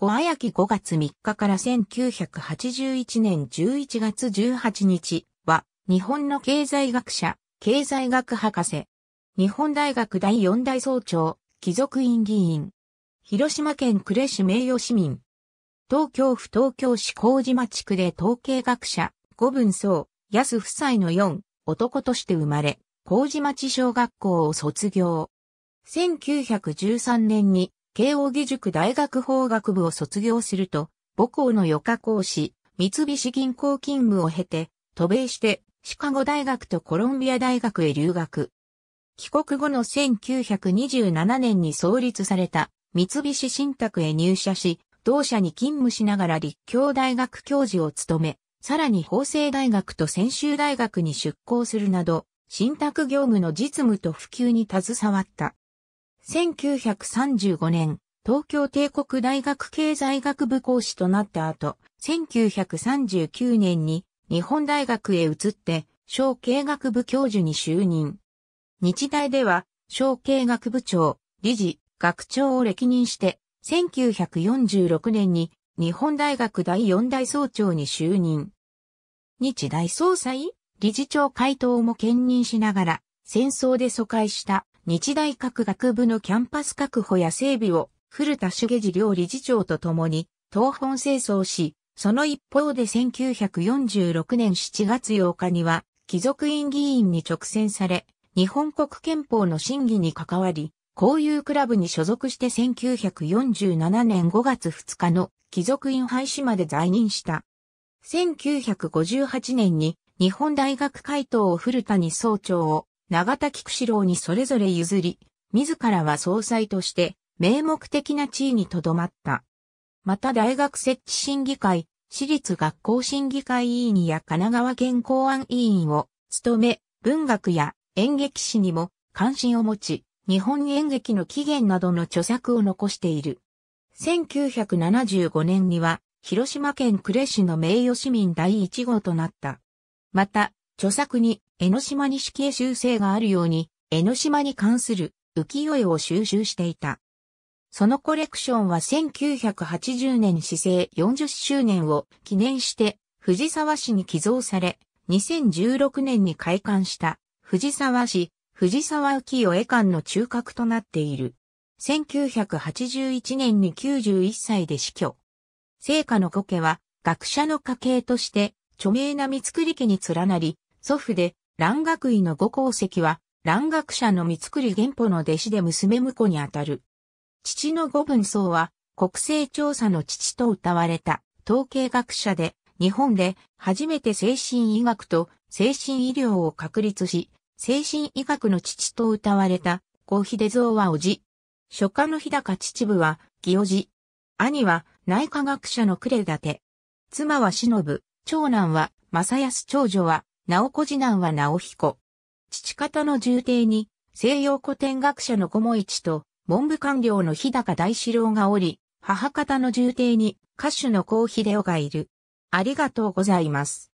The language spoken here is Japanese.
小綾木5月3日から1981年11月18日は、日本の経済学者、経済学博士、日本大学第四大総長、貴族院議員、広島県呉市名誉市民、東京府東京市麹島地区で統計学者、五分層、安夫妻の四、男として生まれ、麹町小学校を卒業。1913年に慶應義塾大学法学部を卒業すると、母校の余暇講師、三菱銀行勤務を経て、渡米して、シカゴ大学とコロンビア大学へ留学。帰国後の1927年に創立された三菱信託へ入社し、同社に勤務しながら立教大学教授を務め、さらに法政大学と専修大学に出向するなど、信託業務の実務と普及に携わった。1935年、東京帝国大学経済学部講師となった後、1939年に日本大学へ移って、小経学部教授に就任。日大では、小経学部長、理事、学長を歴任して、1946年に日本大学第四大総長に就任。日大総裁理事長回答も兼任しながら、戦争で疎開した日大各学部のキャンパス確保や整備を古田茂次両理事長と共に東本清掃し、その一方で1946年7月8日には貴族院議員に直選され、日本国憲法の審議に関わり、交友クラブに所属して1947年5月2日の貴族院廃止まで在任した。1958年に日本大学会頭を古谷総長を、長田菊志郎にそれぞれ譲り、自らは総裁として名目的な地位にとどまった。また大学設置審議会、私立学校審議会委員や神奈川県公安委員を務め、文学や演劇史にも関心を持ち、日本演劇の起源などの著作を残している。1975年には、広島県呉市の名誉市民第1号となった。また、著作に江ノ島に死刑修正があるように、江ノ島に関する浮世絵を収集していた。そのコレクションは1980年市政40周年を記念して藤沢市に寄贈され、2016年に開館した藤沢市藤沢浮世絵館の中核となっている。1981年に91歳で死去。聖火の苔は学者の家系として著名な三つ栗家に連なり、祖父で蘭学位の五功績は、蘭学者の三り原歩の弟子で娘婿にあたる。父の五分僧は、国勢調査の父と謳われた、統計学者で、日本で初めて精神医学と精神医療を確立し、精神医学の父と謳われた、小秀蔵は叔父。初夏の日高秩父は、義叔父。兄は、内科学者の呉立。妻は忍、長男は、正康長女は、直子次男は直彦。父方の重邸に、西洋古典学者の小も一と、文部官僚の日高大志郎がおり、母方の重邸に、歌手の高秀夫がいる。ありがとうございます。